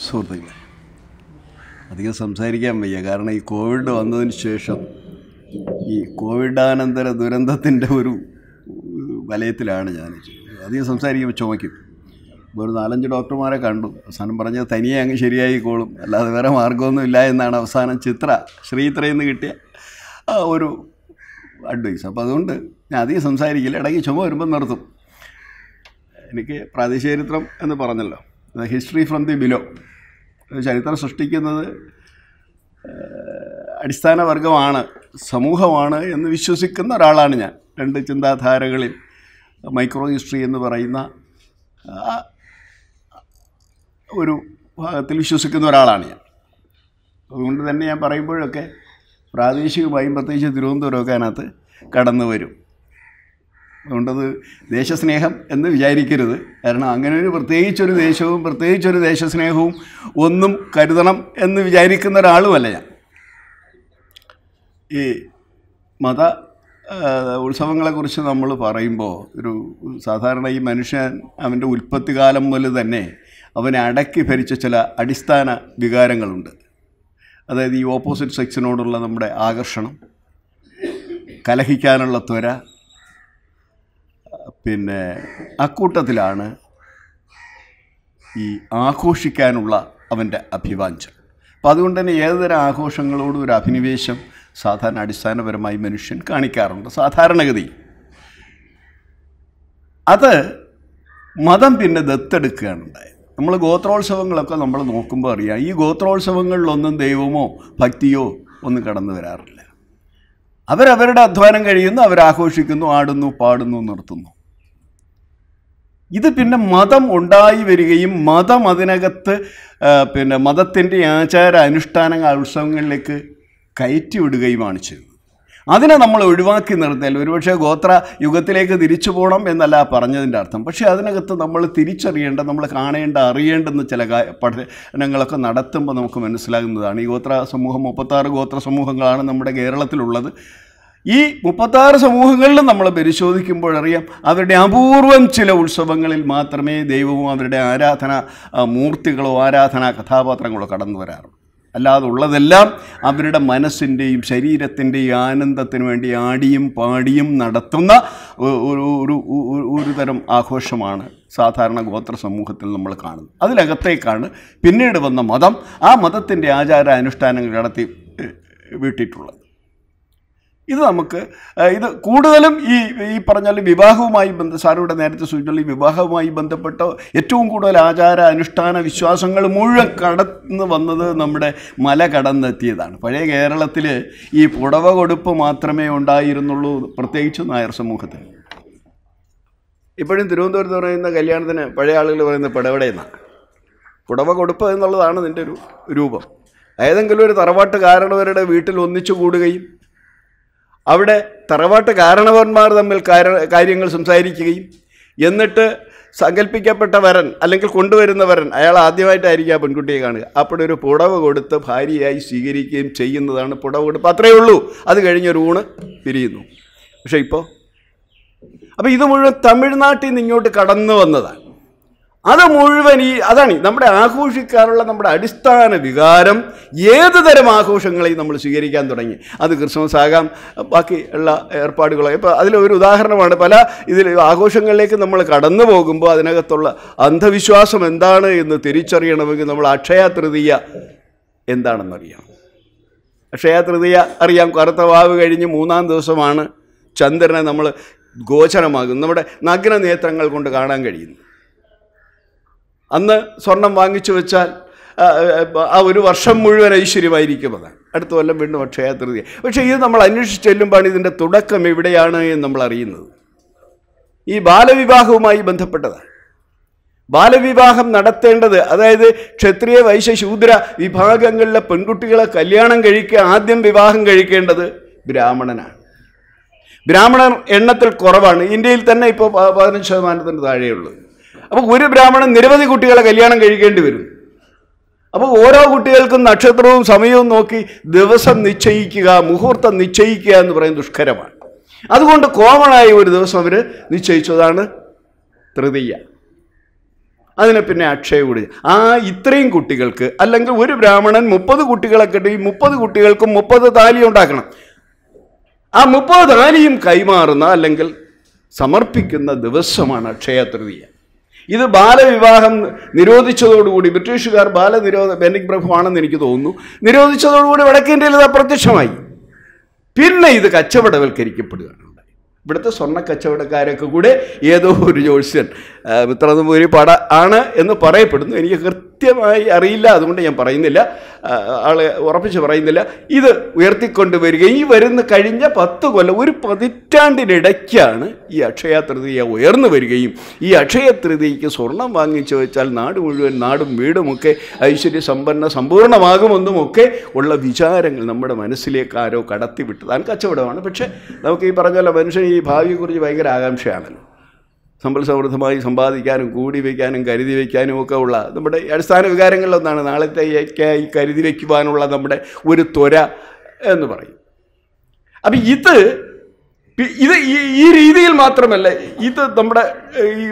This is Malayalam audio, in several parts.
സുഹൃത്തുക്കളെ അധികം സംസാരിക്കാൻ വയ്യ കാരണം ഈ കോവിഡ് വന്നതിന് ശേഷം ഈ കോവിഡാനന്തര ദുരന്തത്തിൻ്റെ ഒരു വലയത്തിലാണ് ഞാൻ അധികം സംസാരിക്കുമ്പോൾ ചുമയ്ക്കും ഒരു നാലഞ്ച് ഡോക്ടർമാരെ കണ്ടു അവസാനം പറഞ്ഞത് തനിയെ അങ്ങ് ശരിയായിക്കോളും അല്ലാതെ വേറെ മാർഗമൊന്നും ഇല്ല എന്നാണ് അവസാനം ചിത്ര ശ്രീത്രയിൽ നിന്ന് കിട്ടിയ ഒരു അഡ്വൈസ് അപ്പോൾ അതുകൊണ്ട് ഞാൻ അധികം സംസാരിക്കില്ല ഇടയ്ക്ക് ചുമ വരുമ്പോൾ നിർത്തും എനിക്ക് പ്രാദേശിക ചരിത്രം എന്ന് പറഞ്ഞല്ലോ അത് ഹിസ്റ്ററി ഫ്രം ദി ബിലോ ചരിത്രം സൃഷ്ടിക്കുന്നത് അടിസ്ഥാന വർഗമാണ് സമൂഹമാണ് എന്ന് വിശ്വസിക്കുന്ന ഒരാളാണ് ഞാൻ രണ്ട് ചിന്താധാരകളിൽ മൈക്രോ ഹിസ്റ്ററി എന്ന് പറയുന്ന ഒരു ഭാഗത്തിൽ വിശ്വസിക്കുന്ന ഒരാളാണ് ഞാൻ അതുകൊണ്ട് തന്നെ ഞാൻ പറയുമ്പോഴൊക്കെ പ്രാദേശികമായും പ്രത്യേകിച്ച് തിരുവനന്തപുരമൊക്കെ അതിനകത്ത് കടന്നു വരും അതുകൊണ്ടത് ദേശസ്നേഹം എന്ന് വിചാരിക്കരുത് കാരണം അങ്ങനെ ഒരു പ്രത്യേകിച്ചൊരു ദേശവും പ്രത്യേകിച്ചൊരു ദേശസ്നേഹവും ഒന്നും കരുതണം എന്ന് വിചാരിക്കുന്ന ഒരാളുമല്ല ഞാൻ ഈ മത ഉത്സവങ്ങളെക്കുറിച്ച് നമ്മൾ പറയുമ്പോൾ ഒരു സാധാരണ ഈ മനുഷ്യൻ അവൻ്റെ ഉൽപ്പത്തി കാലം മുതൽ തന്നെ അവനെ അടക്കി ഭരിച്ച ചില അടിസ്ഥാന വികാരങ്ങളുണ്ട് അതായത് ഈ ഓപ്പോസിറ്റ് സെക്സിനോടുള്ള നമ്മുടെ ആകർഷണം കലഹിക്കാനുള്ള ത്വര പിന്നെ അക്കൂട്ടത്തിലാണ് ഈ ആഘോഷിക്കാനുള്ള അവൻ്റെ അഭിവാഞ്ചം അപ്പം അതുകൊണ്ട് തന്നെ ഏതുതരം ആഘോഷങ്ങളോടും ഒരു അഭിനിവേശം സാധാരണ അടിസ്ഥാനപരമായി മനുഷ്യൻ കാണിക്കാറുണ്ട് സാധാരണഗതി അത് മതം പിന്നെ ദത്തെടുക്കുകയാണ് ഉണ്ടായത് നമ്മൾ ഗോത്രോത്സവങ്ങളൊക്കെ നമ്മൾ നോക്കുമ്പോൾ അറിയാം ഈ ഗോത്രോത്സവങ്ങളിലൊന്നും ദൈവമോ ഭക്തിയോ ഒന്നും കടന്നു വരാറില്ല അവരവരുടെ അധ്വാനം കഴിയുന്നു അവരാഘോഷിക്കുന്നു ആടുന്നു പാടുന്നു നിർത്തുന്നു ഇത് പിന്നെ മതം ഉണ്ടായി വരികയും മതം അതിനകത്ത് പിന്നെ മതത്തിൻ്റെ ആചാര അനുഷ്ഠാനങ്ങൾ ഉത്സവങ്ങളിലേക്ക് കയറ്റി വിടുകയുമാണ് ചെയ്തത് അതിനെ നമ്മൾ ഒഴിവാക്കി നിർത്തിയാൽ ഒരുപക്ഷെ ഗോത്ര യുഗത്തിലേക്ക് തിരിച്ചു പോകണം എന്നല്ല പറഞ്ഞതിൻ്റെ അർത്ഥം പക്ഷേ അതിനകത്ത് നമ്മൾ തിരിച്ചറിയേണ്ട നമ്മൾ കാണേണ്ട അറിയേണ്ടെന്ന് ചില പഠനങ്ങളൊക്കെ നടത്തുമ്പോൾ നമുക്ക് മനസ്സിലാകുന്നതാണ് ഈ ഗോത്ര സമൂഹം മുപ്പത്താറ് ഗോത്ര സമൂഹങ്ങളാണ് നമ്മുടെ കേരളത്തിലുള്ളത് ഈ മുപ്പത്താറ് സമൂഹങ്ങളിലും നമ്മൾ പരിശോധിക്കുമ്പോഴറിയാം അവരുടെ അപൂർവം ചില ഉത്സവങ്ങളിൽ മാത്രമേ ദൈവവും അവരുടെ ആരാധന മൂർത്തികളോ ആരാധനാ കഥാപാത്രങ്ങളോ കടന്നു വരാറുള്ളൂ അല്ലാതെ ഉള്ളതെല്ലാം അവരുടെ മനസ്സിൻ്റെയും ശരീരത്തിൻ്റെയും ആനന്ദത്തിന് വേണ്ടി ആടിയും പാടിയും നടത്തുന്ന ഒരു ഒരു തരം ആഘോഷമാണ് സാധാരണ ഗോത്ര സമൂഹത്തിൽ നമ്മൾ കാണുന്നത് അതിലകത്തേക്കാണ് പിന്നീട് വന്ന മതം ആ മതത്തിൻ്റെ ആചാര അനുഷ്ഠാനങ്ങൾ നടത്തി വിട്ടിട്ടുള്ളത് ഇത് നമുക്ക് ഇത് കൂടുതലും ഈ ഈ പറഞ്ഞാൽ വിവാഹവുമായി ബന്ധ സാറിവിടെ നേരത്തെ സൂചിച്ചല്ലോ ഈ വിവാഹവുമായി ബന്ധപ്പെട്ട ഏറ്റവും കൂടുതൽ ആചാര അനുഷ്ഠാന വിശ്വാസങ്ങൾ മുഴുവൻ കടന്ന് വന്നത് നമ്മുടെ മല കടന്നെത്തിയതാണ് പഴയ കേരളത്തിൽ ഈ പുടവ കൊടുപ്പ് മാത്രമേ ഉണ്ടായിരുന്നുള്ളൂ പ്രത്യേകിച്ച് നായർ സമൂഹത്തിൽ ഇപ്പോഴും തിരുവനന്തപുരത്ത് പറയുന്ന കല്യാണത്തിന് പഴയ ആളുകൾ പറയുന്ന പടവടയെന്നാണ് പുടവ കൊടുപ്പ് എന്നുള്ളതാണ് ഇതിൻ്റെ ഒരു രൂപം ഏതെങ്കിലും ഒരു കാരണവരുടെ വീട്ടിൽ ഒന്നിച്ചു കൂടുകയും അവിടെ തറവാട്ട് കാരണവന്മാർ തമ്മിൽ കാര്യങ്ങൾ സംസാരിക്കുകയും എന്നിട്ട് സങ്കല്പിക്കപ്പെട്ട വരൻ അല്ലെങ്കിൽ കൊണ്ടുവരുന്ന വരൻ അയാൾ ആദ്യമായിട്ടായിരിക്കും ആ പെൺകുട്ടിയെ കാണുക അപ്പോൾ ഒരു പുടവ് കൊടുത്ത് ഭാര്യയായി സ്വീകരിക്കുകയും ചെയ്യുന്നതാണ് പുടവ് കൊടുപ്പ് അത്രയേ ഉള്ളൂ അത് കഴിഞ്ഞൊരു ഊണ് പിരിയുന്നു പക്ഷേ ഇപ്പോൾ അപ്പോൾ ഇത് മുഴുവൻ തമിഴ്നാട്ടിൽ നിന്ന് ഇങ്ങോട്ട് കടന്നു വന്നതാണ് അത് മുഴുവൻ ഈ അതാണ് നമ്മുടെ ആഘോഷിക്കാറുള്ള നമ്മുടെ അടിസ്ഥാന വികാരം ഏത് തരം ആഘോഷങ്ങളെയും നമ്മൾ സ്വീകരിക്കാൻ തുടങ്ങി അത് ക്രിസ്മസ് ആകാം ബാക്കി ഉള്ള ഏർപ്പാടുകളോ ഇപ്പോൾ അതിലൊരു ഉദാഹരണമാണ് പല ഇതിൽ ആഘോഷങ്ങളിലേക്ക് നമ്മൾ കടന്നു പോകുമ്പോൾ അതിനകത്തുള്ള അന്ധവിശ്വാസം എന്താണ് എന്ന് തിരിച്ചറിയണമെങ്കിൽ നമ്മൾ അക്ഷയ തൃതീയ എന്താണെന്നറിയാം അക്ഷയ തൃതീയ അറിയാം കറുത്ത വാവ് കഴിഞ്ഞ് മൂന്നാം ദിവസമാണ് ചന്ദ്രനെ നമ്മൾ ഗോചരമാകുന്നത് നമ്മുടെ നഗ്നനേത്രങ്ങൾ കൊണ്ട് കാണാൻ കഴിയുന്നത് അന്ന് സ്വർണം വാങ്ങിച്ചു വെച്ചാൽ ആ ഒരു വർഷം മുഴുവൻ ഐശ്വര്യമായിരിക്കുന്നതാണ് അടുത്ത കൊല്ലം വീണ്ടും അക്ഷയാതൃതി പക്ഷേ ഇത് നമ്മൾ അന്വേഷിച്ച് ചെല്ലുമ്പോൾ ഇതിൻ്റെ തുടക്കം എവിടെയാണ് എന്ന് നമ്മൾ അറിയുന്നത് ഈ ബാലവിവാഹവുമായി ബന്ധപ്പെട്ടതാണ് ബാലവിവാഹം നടത്തേണ്ടത് അതായത് ക്ഷത്രിയ വൈശ്യ ശൂദ്ര വിഭാഗങ്ങളിലെ പെൺകുട്ടികളെ കല്യാണം കഴിക്കുക ആദ്യം വിവാഹം കഴിക്കേണ്ടത് ബ്രാഹ്മണനാണ് ബ്രാഹ്മണർ എണ്ണത്തിൽ കുറവാണ് ഇന്ത്യയിൽ തന്നെ ഇപ്പോൾ പതിനഞ്ച് ശതമാനത്തിന് താഴെയുള്ളൂ അപ്പോൾ ഒരു ബ്രാഹ്മണൻ നിരവധി കുട്ടികളെ കല്യാണം കഴിക്കേണ്ടി വരും അപ്പോൾ ഓരോ കുട്ടികൾക്കും നക്ഷത്രവും സമയവും നോക്കി ദിവസം നിശ്ചയിക്കുക മുഹൂർത്തം നിശ്ചയിക്കുക എന്ന് പറയുന്നത് ദുഷ്കരമാണ് അതുകൊണ്ട് കോമണായി ഒരു ദിവസം അവർ നിശ്ചയിച്ചതാണ് തൃതീയ അതിനെ പിന്നെ അക്ഷയ കൂടി ആ ഇത്രയും കുട്ടികൾക്ക് അല്ലെങ്കിൽ ഒരു ബ്രാഹ്മണൻ മുപ്പത് കുട്ടികളെ കിട്ടി മുപ്പത് കുട്ടികൾക്കും മുപ്പത് താലി ഉണ്ടാക്കണം ആ മുപ്പത് താലിയും കൈമാറുന്ന അല്ലെങ്കിൽ സമർപ്പിക്കുന്ന ദിവസമാണ് അക്ഷയ തൃതീയ ഇത് ബാലവിവാഹം നിരോധിച്ചതോടുകൂടി ബ്രിട്ടീഷുകാർ ബാലനിരോധ ബെന്നിക് പ്രഭുവാണെന്ന് എനിക്ക് തോന്നുന്നു നിരോധിച്ചതോടുകൂടി വടക്കേന്ത്യയിൽ ഇത് അപ്രത്യക്ഷമായി പിന്നെ ഇത് കച്ചവടവൽക്കരിക്കപ്പെടുകയാണ് ഇവിടുത്തെ സ്വർണ്ണ കച്ചവടക്കാരൊക്കെ കൂടെ ഏതോ ഒരു ജോത്സ്യൻ മിത്രനമ്പൂരി പട ആണ് എന്ന് പറയപ്പെടുന്നു എനിക്ക് കൃത്യമായി അറിയില്ല അതുകൊണ്ട് ഞാൻ പറയുന്നില്ല ആളെ ഉറപ്പിച്ച് പറയുന്നില്ല ഇത് ഉയർത്തിക്കൊണ്ട് വരിക ഈ വരുന്ന കഴിഞ്ഞ പത്ത് കൊല്ലം ഒരു പതിറ്റാണ്ടിനിടയ്ക്കാണ് ഈ അക്ഷയ തൃതീയ ഉയർന്നു വരികയും ഈ അക്ഷയ തൃതീയക്ക് സ്വർണം വാങ്ങിച്ചു വെച്ചാൽ നാട് മുഴുവൻ നാടും വീടുമൊക്കെ ഐശ്വര്യ സമ്പന്ന സമ്പൂർണ്ണമാകുമെന്നും ഒക്കെ ഉള്ള വിചാരങ്ങൾ നമ്മുടെ മനസ്സിലേക്ക് ആരോ കടത്തിവിട്ടതാണ് കച്ചവടമാണ് പക്ഷേ നമുക്ക് ഈ പറഞ്ഞ പോലെ മനുഷ്യൻ ഈ ഭാവിയെക്കുറിച്ച് ഭയങ്കര ആകാംക്ഷയാണല്ലോ സമ്പൽ സമൃദ്ധമായി സമ്പാദിക്കാനും കൂടി വയ്ക്കാനും കരുതി വയ്ക്കാനും ഒക്കെ ഉള്ള നമ്മുടെ അടിസ്ഥാന വികാരങ്ങളിലൊന്നാണ് നാളത്തേക്കായി കരുതി വയ്ക്കുവാനുള്ള നമ്മുടെ ഒരു ത്വര എന്ന് പറയും അപ്പം ഇത് ഇത് ഈ രീതിയിൽ മാത്രമല്ല ഇത് നമ്മുടെ ഈ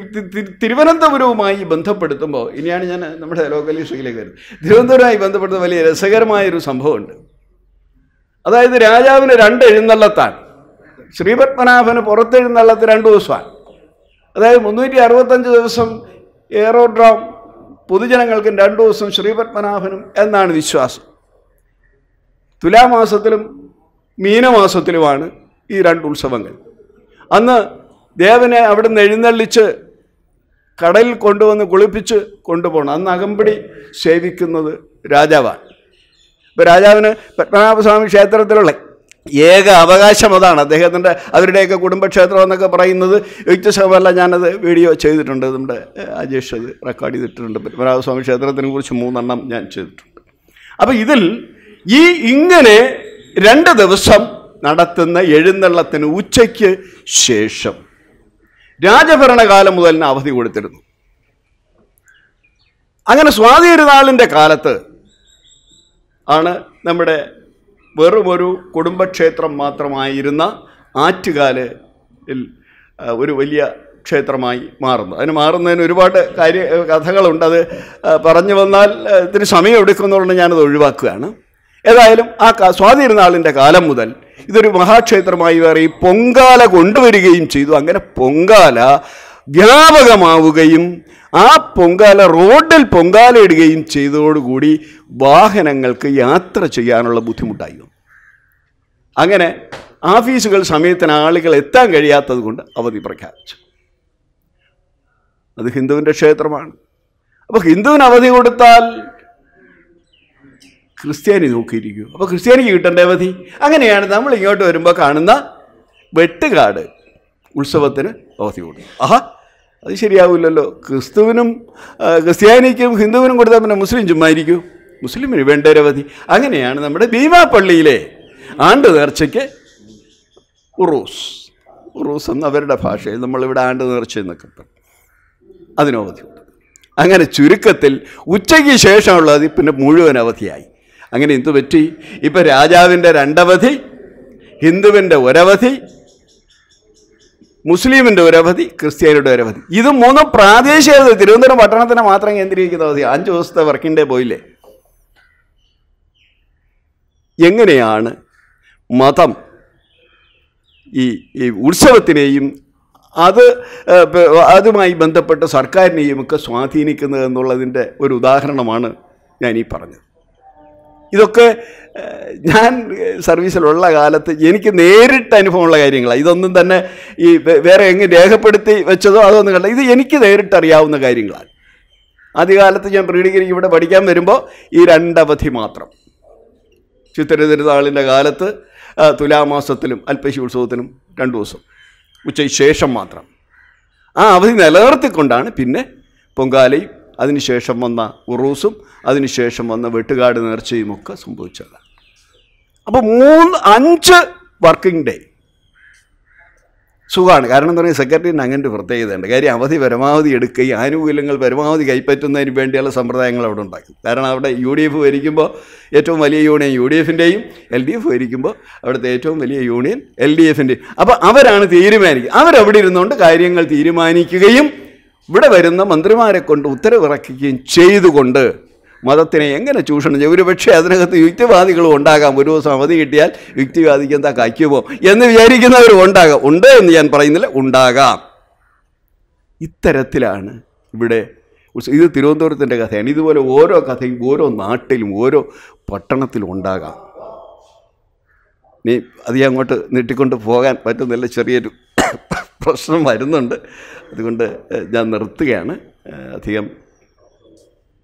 തിരുവനന്തപുരവുമായി ബന്ധപ്പെടുത്തുമ്പോൾ ഇനിയാണ് ഞാൻ നമ്മുടെ ലോക്കലീഷയിലേക്ക് വരുന്നത് തിരുവനന്തപുരമായി ബന്ധപ്പെടുന്ന വലിയ രസകരമായൊരു സംഭവമുണ്ട് അതായത് രാജാവിന് രണ്ട് എഴുന്നള്ളത്താണ് ശ്രീപത്മനാഭന് പുറത്തെഴുന്നള്ളത്ത് രണ്ട് ദിവസമാണ് അതായത് മുന്നൂറ്റി അറുപത്തഞ്ച് ദിവസം ഏറോഡ്രോം പൊതുജനങ്ങൾക്കും രണ്ടു ദിവസം ശ്രീപത്മനാഭനും എന്നാണ് വിശ്വാസം തുലാമാസത്തിലും മീനമാസത്തിലുമാണ് ഈ രണ്ട് ഉത്സവങ്ങൾ അന്ന് ദേവനെ അവിടുന്ന് എഴുന്നള്ളിച്ച് കടലിൽ കൊണ്ടുവന്ന് കുളിപ്പിച്ച് കൊണ്ടുപോകണം അന്ന് അകമ്പടി സേവിക്കുന്നത് രാജാവാണ് ഇപ്പം രാജാവിന് പത്മനാഭസ്വാമി ക്ഷേത്രത്തിലുള്ള ഏക അവകാശം അതാണ് അദ്ദേഹത്തിൻ്റെ അവരുടെയൊക്കെ കുടുംബക്ഷേത്രം എന്നൊക്കെ പറയുന്നത് വ്യക്തിസഹമല്ല ഞാനത് വീഡിയോ ചെയ്തിട്ടുണ്ട് നമ്മുടെ അജേഷ് അത് റെക്കോർഡ് ചെയ്തിട്ടുണ്ട് പത്മനാഭസ്വാമി ക്ഷേത്രത്തിനെ കുറിച്ച് മൂന്നെണ്ണം ഞാൻ ചെയ്തിട്ടുണ്ട് അപ്പോൾ ഇതിൽ ഈ ഇങ്ങനെ രണ്ട് ദിവസം നടത്തുന്ന എഴുന്നള്ളത്തിന് ഉച്ചയ്ക്ക് ശേഷം രാജഭരണകാലം മുതൽ അവധി കൊടുത്തിരുന്നു അങ്ങനെ സ്വാതിരുനാളിൻ്റെ കാലത്ത് ആണ് നമ്മുടെ വെറുമൊരു കുടുംബക്ഷേത്രം മാത്രമായിരുന്ന ആറ്റുകാലിൽ ഒരു വലിയ ക്ഷേത്രമായി മാറുന്നു അതിന് മാറുന്നതിന് ഒരുപാട് കാര്യ കഥകളുണ്ട് അത് പറഞ്ഞു വന്നാൽ ഇതിന് സമയം എടുക്കുന്നുള്ളത് ഞാനത് ഒഴിവാക്കുകയാണ് ഏതായാലും ആ സ്വാതിരുന്നാളിൻ്റെ കാലം മുതൽ ഇതൊരു മഹാക്ഷേത്രമായി മാറി പൊങ്കാല കൊണ്ടുവരികയും ചെയ്തു അങ്ങനെ പൊങ്കാല വ്യാപകമാവുകയും ആ പൊങ്കാല റോഡിൽ പൊങ്കാലയിടുകയും ചെയ്തതോടുകൂടി വാഹനങ്ങൾക്ക് യാത്ര ചെയ്യാനുള്ള ബുദ്ധിമുട്ടായി വന്നു അങ്ങനെ ആഫീസുകൾ സമയത്തിന് ആളുകൾ എത്താൻ കഴിയാത്തത് കൊണ്ട് അവധി പ്രഖ്യാപിച്ചു അത് ഹിന്ദുവിൻ്റെ ക്ഷേത്രമാണ് അപ്പോൾ ഹിന്ദുവിന് അവധി കൊടുത്താൽ ക്രിസ്ത്യാനി നോക്കിയിരിക്കും അപ്പോൾ ക്രിസ്ത്യാനിക്ക് കിട്ടേണ്ട അവധി അങ്ങനെയാണ് നമ്മൾ ഇങ്ങോട്ട് വരുമ്പോൾ കാണുന്ന വെട്ടുകാട് ഉത്സവത്തിന് അവധി കൊടുക്കും ആഹാ അത് ശരിയാവില്ലല്ലോ ക്രിസ്തുവിനും ക്രിസ്ത്യാനിക്കും ഹിന്ദുവിനും കൊടുത്താൽ പിന്നെ മുസ്ലിം ചുമ്മായിരിക്കും മുസ്ലിമിന് വേണ്ടരവധി അങ്ങനെയാണ് നമ്മുടെ ഭീമാപ്പള്ളിയിലെ ആണ്ട് നേർച്ചയ്ക്ക് ഉറൂസ് ഉറൂസ് എന്ന് അവരുടെ ഭാഷയിൽ നമ്മളിവിടെ ആണ്ട് നേർച്ച എന്നൊക്കെ പറയും അവധി അങ്ങനെ ചുരുക്കത്തിൽ ഉച്ചയ്ക്ക് ശേഷമുള്ളത് പിന്നെ മുഴുവൻ അവധിയായി അങ്ങനെ എന്തു പറ്റി ഇപ്പം രാജാവിൻ്റെ രണ്ടവധി ഹിന്ദുവിൻ്റെ ഒരവധി മുസ്ലിമിൻ്റെ അവധി ക്രിസ്ത്യാനിയുടെ അവധി ഇത് മൂന്നും പ്രാദേശിക തിരുവനന്തപുരം പട്ടണത്തിനെ മാത്രം കേന്ദ്രീകരിക്കുന്ന അവധി അഞ്ച് ദിവസത്തെ വർക്കിംഗ് ഡേ പോയില്ലേ എങ്ങനെയാണ് മതം ഈ ഈ ഉത്സവത്തിനെയും അത് അതുമായി ബന്ധപ്പെട്ട സർക്കാരിനെയും ഒക്കെ സ്വാധീനിക്കുന്നത് എന്നുള്ളതിൻ്റെ ഒരു ഉദാഹരണമാണ് ഞാൻ ഈ പറഞ്ഞത് ഇതൊക്കെ ഞാൻ സർവീസിലുള്ള കാലത്ത് എനിക്ക് നേരിട്ട് അനുഭവമുള്ള കാര്യങ്ങളാണ് ഇതൊന്നും തന്നെ ഈ വേറെ എങ്ങ് രേഖപ്പെടുത്തി വെച്ചതോ അതൊന്നും കണ്ട ഇത് എനിക്ക് നേരിട്ട് അറിയാവുന്ന കാര്യങ്ങളാണ് ആദ്യകാലത്ത് ഞാൻ പ്രീഡിഗ്രി ഇവിടെ പഠിക്കാൻ വരുമ്പോൾ ഈ രണ്ടവധി മാത്രം ചിത്തിരതിരുതാളിൻ്റെ കാലത്ത് തുലാമാസത്തിലും അൽപ്പശി രണ്ട് ദിവസം ഉച്ചയ്ക്ക് ശേഷം മാത്രം ആ അവധി നിലനിർത്തിക്കൊണ്ടാണ് പിന്നെ പൊങ്കാലയും അതിനുശേഷം വന്ന ഉറൂസും അതിനുശേഷം വന്ന വെട്ടുകാട് ഒക്കെ സംഭവിച്ചത് അപ്പോൾ മൂന്ന് അഞ്ച് വർക്കിംഗ് ഡേ സുഖമാണ് കാരണം എന്താ പറയുക സെക്രട്ടറിന് അങ്ങനെ ഒരു പ്രത്യേകതയുണ്ട് കാര്യം അവധി പരമാവധി എടുക്കുകയും ആനുകൂല്യങ്ങൾ പരമാവധി കൈപ്പറ്റുന്നതിന് വേണ്ടിയുള്ള സമ്പ്രദായങ്ങൾ അവിടെ ഉണ്ടാക്കും കാരണം അവിടെ യു ഡി എഫ് ഭരിക്കുമ്പോൾ ഏറ്റവും വലിയ യൂണിയൻ യു ഡി എഫിൻ്റെയും എൽ ഡി എഫ് ഭരിക്കുമ്പോൾ അവിടുത്തെ ഏറ്റവും വലിയ യൂണിയൻ എൽ ഡി എഫിൻ്റെയും അപ്പോൾ അവരാണ് തീരുമാനിക്കുക അവരവിടെ ഇരുന്നുകൊണ്ട് കാര്യങ്ങൾ തീരുമാനിക്കുകയും ഇവിടെ വരുന്ന മന്ത്രിമാരെ കൊണ്ട് ഉത്തരവിറക്കുകയും ചെയ്തുകൊണ്ട് മതത്തിനെ എങ്ങനെ ചൂഷണം ചെയ്യും ഒരു പക്ഷേ അതിനകത്ത് യുക്തിവാദികളും ഉണ്ടാകാം ഒരു ദിവസം അവധി കിട്ടിയാൽ യുക്തിവാദിക്ക് എന്താ കായ്ക്കുമോ എന്ന് വിചാരിക്കുന്നവരും ഉണ്ടാകാം ഉണ്ട് എന്ന് ഞാൻ പറയുന്നില്ല ഉണ്ടാകാം ഇത്തരത്തിലാണ് ഇവിടെ ഇത് തിരുവനന്തപുരത്തിൻ്റെ കഥയാണ് ഇതുപോലെ ഓരോ കഥയും ഓരോ നാട്ടിലും ഓരോ പട്ടണത്തിലും ഉണ്ടാകാം നീ അധികം അങ്ങോട്ട് നീട്ടിക്കൊണ്ട് പോകാൻ പറ്റുന്നില്ല ചെറിയൊരു പ്രശ്നം വരുന്നുണ്ട് അതുകൊണ്ട് ഞാൻ നിർത്തുകയാണ് അധികം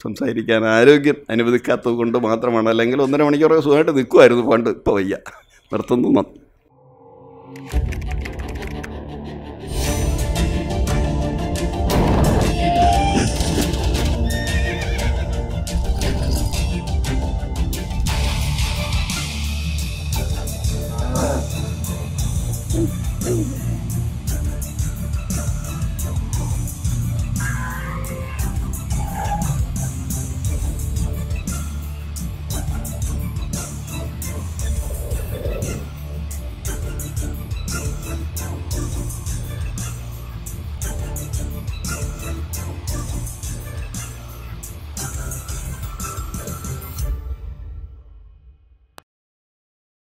സംസാരിക്കാൻ ആരോഗ്യം അനുവദിക്കാത്തത് കൊണ്ട് മാത്രമാണ് അല്ലെങ്കിൽ ഒന്നര മണിക്കൂറൊക്കെ സുഖമായിട്ട് നിൽക്കുമായിരുന്നു പണ്ട് ഇപ്പോൾ വയ്യ നിർത്തുന്നു നന്ദി